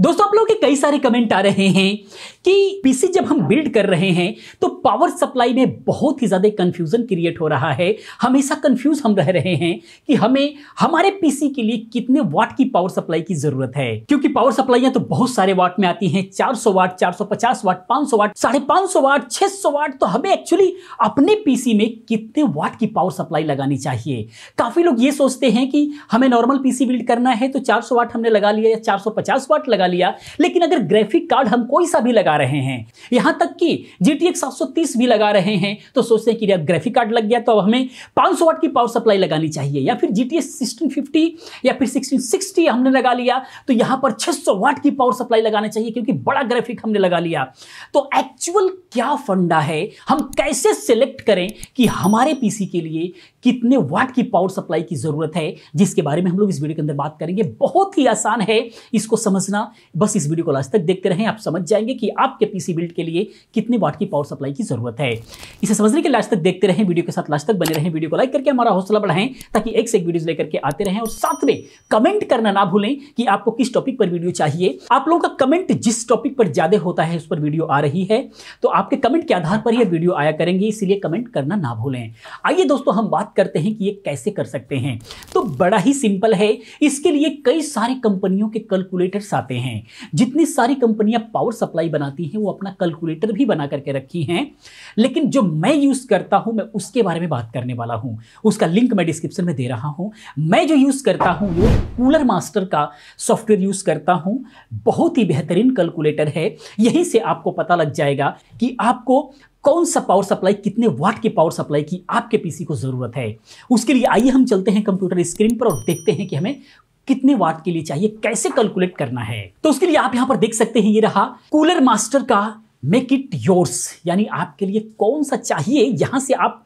दोस्तों आप लोगों के कई सारे कमेंट आ रहे हैं कि पीसी जब हम बिल्ड कर रहे हैं तो पावर सप्लाई में बहुत ही ज़्यादा कंफ्यूजन क्रिएट हो रहा है हमेशा कंफ्यूज हम रह रहे हैं कि हमें हमारे पीसी के लिए कितने वाट की पावर सप्लाई की ज़रूरत है क्योंकि पावर सप्लाइयाँ तो बहुत सारे वाट में आती हैं चार वाट चार वाट पाँच वाट साढ़े वाट छह वाट तो हमें एक्चुअली अपने पीसी में कितने वाट की पावर सप्लाई लगानी चाहिए काफ़ी लोग ये सोचते हैं कि हमें नॉर्मल पीसी बिल्ड करना है तो चार वाट हमने लगा लिया या चार वाट लगा लिया लेकिन अगर ग्राफिक कार्ड हम कोई सा भी लगा रहे हैं यहां तक कि जी टी भी लगा रहे हैं तो सोचते हैं कि अब ग्राफिक कार्ड लग गया तो अब हमें पांच वाट की पावर सप्लाई लगानी चाहिए या फिर जी टी या फिर सिक्सटीन हमने लगा लिया तो यहां पर छह वाट की पावर सप्लाई लगानी चाहिए क्योंकि बड़ा ग्राफिक हमने लगा लिया तो एक्चुअल क्या फंडा है हम कैसे सिलेक्ट करें कि हमारे पीसी के लिए कितने वाट की पावर सप्लाई की ज़रूरत है जिसके बारे में हम लोग इस वीडियो के अंदर बात करेंगे बहुत ही आसान है इसको समझना बस इस वीडियो को लास्ट तक देखते रहें आप समझ जाएंगे कि आपके पीसी बिल्ड के लिए कितने वाट की पावर सप्लाई की ज़रूरत है इसे समझने के लास्ट तक देखते रहें वीडियो के साथ लास्ट तक बने रहें वीडियो को लाइक करके हमारा हौसला बढ़ाएं ताकि एक से एक वीडियो लेकर के आते रहें और साथ में कमेंट करना ना भूलें कि आपको किस टॉपिक पर वीडियो चाहिए आप लोगों का कमेंट जिस टॉपिक पर ज़्यादा होता है उस पर वीडियो आ रही है तो आपके कमेंट के आधार पर ये वीडियो आया करेंगे इसलिए कमेंट करना ना भूलें आइए दोस्तों हम बात करते हैं कि ये कैसे कर सकते हैं तो बड़ा ही सिंपल है इसके लिए कई सारी कंपनियों के कैलकुलेटर्स आते हैं जितनी सारी कंपनियां पावर सप्लाई बनाती हैं वो अपना कैलकुलेटर भी बना करके रखी हैं लेकिन जो मैं यूज़ करता हूं मैं उसके बारे में बात करने वाला हूं उसका लिंक मैं डिस्क्रिप्शन में दे रहा हूं मैं जो यूज़ करता हूं वो कूलर मास्टर का सॉफ्टवेयर यूज़ करता हूं बहुत ही बेहतरीन कैलकुलेटर है यहीं से आपको पता लग जाएगा कि कि आपको कौन सा पावर सप्लाई कितने वाट के पावर सप्लाई की आपके पीसी को ज़रूरत है उसके लिए आइए हम चलते हैं कंप्यूटर स्क्रीन पर और देखते हैं कि हमें कितने वाट के लिए चाहिए कैसे कैलकुलेट करना है तो उसके लिए आप यहां पर देख सकते हैं ये रहा कूलर मास्टर का मेक इट योर्स यानी आपके लिए कौन सा चाहिए यहां से आप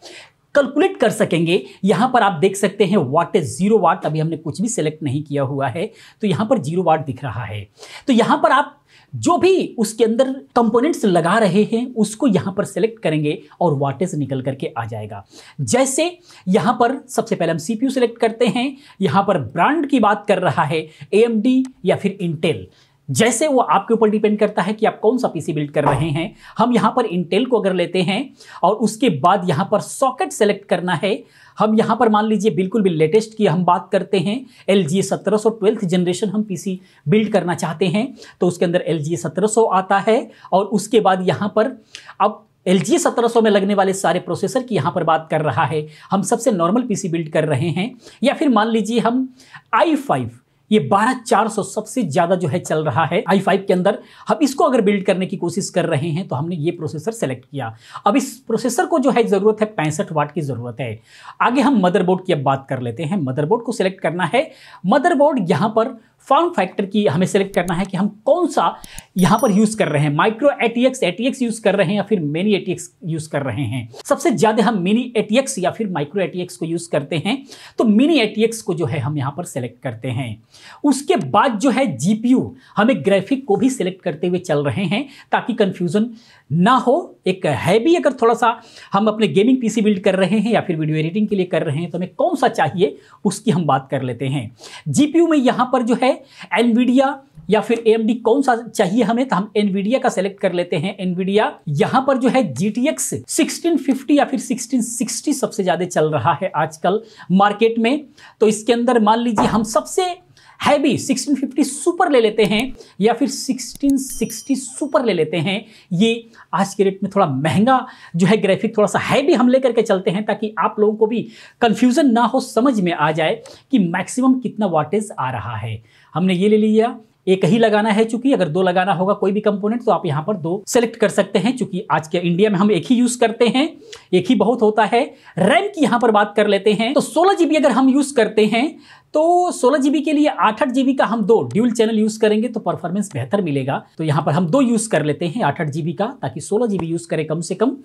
कैलकुलेट कर सकेंगे यहां पर आप देख सकते हैं वाट इज जीरो वाट अभी हमने कुछ भी सिलेक्ट नहीं किया हुआ है तो यहां पर जीरो वाट दिख रहा है तो यहां पर आप जो भी उसके अंदर कंपोनेंट्स लगा रहे हैं उसको यहां पर सेलेक्ट करेंगे और वाटेज निकल करके आ जाएगा जैसे यहां पर सबसे पहले हम सीपीयू सेलेक्ट करते हैं यहां पर ब्रांड की बात कर रहा है एएमडी या फिर इंटेल जैसे वो आपके ऊपर डिपेंड करता है कि आप कौन सा पीसी बिल्ड कर रहे हैं हम यहाँ पर इंटेल को अगर लेते हैं और उसके बाद यहाँ पर सॉकेट सेलेक्ट करना है हम यहाँ पर मान लीजिए बिल्कुल भी लेटेस्ट की हम बात करते हैं एल जी सत्रह सौ ट्वेल्थ जनरेशन हम पीसी बिल्ड करना चाहते हैं तो उसके अंदर एल जी सत्रह सौ आता है और उसके बाद यहाँ पर अब एल जी सत्रह सौ में लगने वाले सारे प्रोसेसर की यहाँ पर बात कर रहा है हम सबसे नॉर्मल पीसी बिल्ड कर रहे हैं या फिर मान लीजिए हम आई फाइव ये बारह चार सौ सबसे ज़्यादा जो है चल रहा है आई फाइव के अंदर हम इसको अगर बिल्ड करने की कोशिश कर रहे हैं तो हमने ये प्रोसेसर सेलेक्ट किया अब इस प्रोसेसर को जो है ज़रूरत है पैंसठ वाट की ज़रूरत है आगे हम मदरबोर्ड की अब बात कर लेते हैं मदरबोर्ड को सिलेक्ट करना है मदरबोर्ड यहां पर फॉर्म फैक्टर की हमें सेलेक्ट करना है कि हम कौन सा यहाँ पर यूज़ कर रहे हैं माइक्रो एटीएक्स एटीएक्स यूज़ कर रहे हैं या फिर मिनी एटीएक्स यूज़ कर रहे हैं सबसे ज़्यादा हम मिनी एटीएक्स या फिर माइक्रो एटीएक्स को यूज़ करते हैं तो मिनी एटीएक्स को जो है हम यहाँ पर सेलेक्ट करते हैं उसके बाद जो है जी हमें ग्राफिक को भी सेलेक्ट करते हुए चल रहे हैं ताकि कन्फ्यूज़न ना हो एक है भी अगर थोड़ा सा हम अपने गेमिंग पीसी बिल्ड कर रहे हैं या फिर वीडियो एडिटिंग के लिए कर रहे हैं तो हमें कौन सा चाहिए उसकी हम बात कर लेते हैं जीपीयू में यहाँ पर जो है एनवीडिया या फिर ए कौन सा चाहिए हमें तो हम एनवीडिया का सेलेक्ट कर लेते हैं एनवीडिया यहां पर जो है G T X sixteen fifty या फिर सिक्सटीन सिक्सटी सबसे ज़्यादा चल रहा है आजकल मार्केट में तो इसके अंदर मान लीजिए हम सबसे है भी 1650 सुपर ले लेते हैं या फिर 1660 सुपर ले लेते हैं ये आज के रेट में थोड़ा महंगा जो है ग्राफिक थोड़ा सा है भी हम लेकर के चलते हैं ताकि आप लोगों को भी कंफ्यूजन ना हो समझ में आ जाए कि मैक्सिमम कितना वाटेज आ रहा है हमने ये ले लिया एक ही लगाना है चूंकि अगर दो लगाना होगा कोई भी कंपोनेंट तो आप यहाँ पर दो सेलेक्ट कर सकते हैं चूंकि आज के इंडिया में हम एक ही यूज करते हैं एक ही बहुत होता है रैम की यहाँ पर बात कर लेते हैं तो सोलह जीबी अगर हम यूज करते हैं तो सोलह जीबी के लिए आठ आठ जीबी का हम दो ड्यूल चैनल यूज करेंगे तो परफॉर्मेंस बेहतर मिलेगा तो यहाँ पर हम दो यूज कर लेते हैं आठ आठ जीबी का ताकि सोलह जीबी यूज करें कम से कम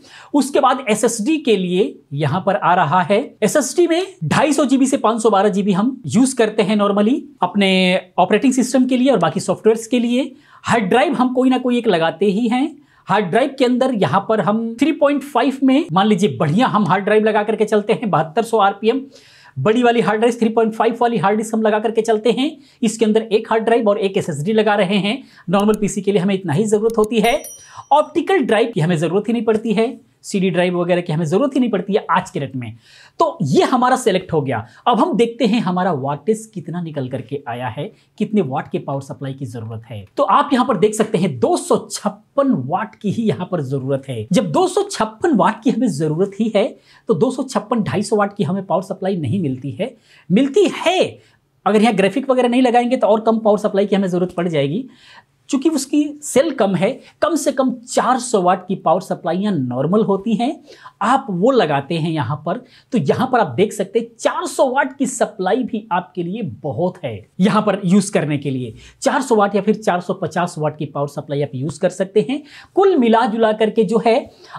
उसके बाद एस के लिए यहां पर आ रहा है एस में ढाई सौ जीबी से पांच सौ बारह जीबी हम यूज करते हैं नॉर्मली अपने ऑपरेटिंग सिस्टम के लिए और बाकी सॉफ्टवेयर के लिए हार्ड ड्राइव हम कोई ना कोई एक लगाते ही हैं हार्ड ड्राइव के अंदर यहाँ पर हम 3.5 में मान लीजिए बढ़िया हम हार्ड ड्राइव लगा करके चलते हैं बहत्तर सौ आरपीएम बड़ी वाली हार्ड ड्राइव फाइव वाली हार्ड डिस्क हम लगा करके चलते हैं इसके अंदर एक हार्ड ड्राइव और एक डी लगा रहे हैं नॉर्मल पीसी के लिए हमें इतना ही ज़रूरत होती है ऑप्टिकल ड्राइव की हमें ज़रूरत ही नहीं पड़ती है सीडी ड्राइव वगैरह की हमें ज़रूरत ही नहीं पड़ती है आज के रेट में तो ये हमारा सेलेक्ट हो गया अब हम देखते हैं हमारा वाटेज कितना निकल करके आया है कितने वाट के पावर सप्लाई की ज़रूरत है तो आप यहाँ पर देख सकते हैं दो वाट की ही यहाँ पर ज़रूरत है जब दो वाट की हमें ज़रूरत ही है तो दो सौ वाट की हमें पावर सप्लाई नहीं मिलती है मिलती है अगर यहाँ ग्राफिक वगैरह नहीं लगाएंगे तो और कम पावर सप्लाई की हमें ज़रूरत पड़ जाएगी चूंकि उसकी सेल कम है कम से कम 400 वाट की पावर सप्लाइयाँ नॉर्मल होती हैं आप वो लगाते हैं यहाँ पर तो यहाँ पर आप देख सकते हैं 400 वाट की सप्लाई भी आपके लिए बहुत है यहाँ पर यूज़ करने के लिए 400 वाट या फिर 450 वाट की पावर सप्लाई आप यूज़ कर सकते हैं कुल मिला जुला करके जो है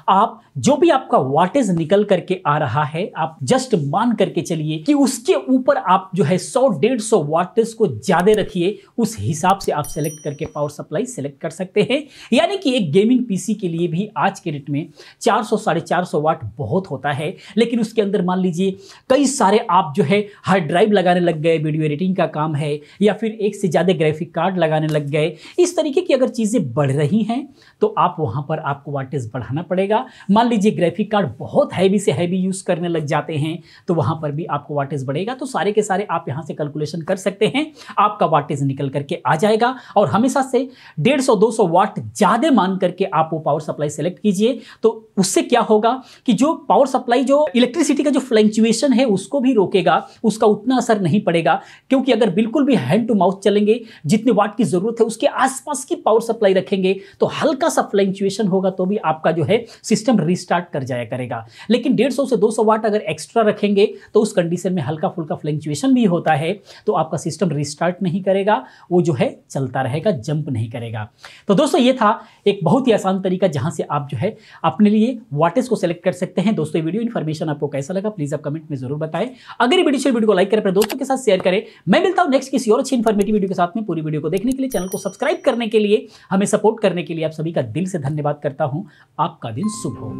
आप जो भी आपका वाटेज निकल करके आ रहा है आप जस्ट मान करके चलिए कि उसके ऊपर आप जो है सौ डेढ़ सौ वाटेज को ज़्यादा रखिए उस हिसाब से आप सेलेक्ट करके पावर सप्लाई सेलेक्ट कर सकते हैं यानी कि एक गेमिंग पीसी के लिए भी आज के रेट में 400 सौ साढ़े चार सौ वाट बहुत होता है लेकिन उसके अंदर मान लीजिए कई सारे आप जो है हार्ड ड्राइव लगाने लग गए वीडियो एडिटिंग का काम है या फिर एक से ज़्यादा ग्राफिक कार्ड लगाने लग गए इस तरीके की अगर चीज़ें बढ़ रही हैं तो आप वहाँ पर आपको वाटेज बढ़ाना पड़ेगा मान लीजिए ग्राफिक कार्ड बहुत हैवी से हैवी यूज़ करने लग जाते हैं तो वहाँ पर भी आपको वाटेज बढ़ेगा तो सारे के सारे आप यहाँ से कैलकुलेशन कर सकते हैं आपका वाटेज निकल करके आ जाएगा और हमेशा से डेढ़ सौ दो सौ वाट ज़्यादा मान करके आप वो पावर सप्लाई सेलेक्ट कीजिए तो उससे क्या होगा कि जो पावर सप्लाई जो इलेक्ट्रिसिटी का जो फ्लैक्चुएशन है उसको भी रोकेगा उसका उतना असर नहीं पड़ेगा क्योंकि अगर बिल्कुल भी हैंड टू माउथ चलेंगे जितने वाट की ज़रूरत है उसके आसपास की पावर सप्लाई रखेंगे तो हल्का सा फ्लैक्चुएशन होगा तो भी आपका जो है सिस्टम रिस्टार्ट कर जाया करेगा लेकिन डेढ़ से दो वाट अगर एक्स्ट्रा रखेंगे तो उस कंडीशन में हल्का फुल्का फ्लैक्चुएशन भी होता है तो आपका सिस्टम रिस्टार्ट नहीं करेगा वो जो है चलता रहेगा जंप नहीं नहीं करेगा तो दोस्तों ये था एक बहुत ही आसान तरीका जहां से आप जो है अपने लिए वाटेस को सेलेक्ट कर सकते हैं दोस्तों वीडियो इन्फॉर्मेशन आपको कैसा लगा प्लीज़ आप कमेंट में जरूर बताएं अगर ये वीडियो वीडियो को लाइक करें अपने दोस्तों के साथ शेयर करें मैं मिलता हूं नेक्स्ट किसी और अच्छी इन्फॉर्मेटिव वीडियो के साथ में पूरी वीडियो को देखने के लिए चैनल को सब्सक्राइब करने के लिए हमें सपोर्ट करने के लिए आप सभी का दिल से धन्यवाद करता हूँ आपका दिन शुभ हो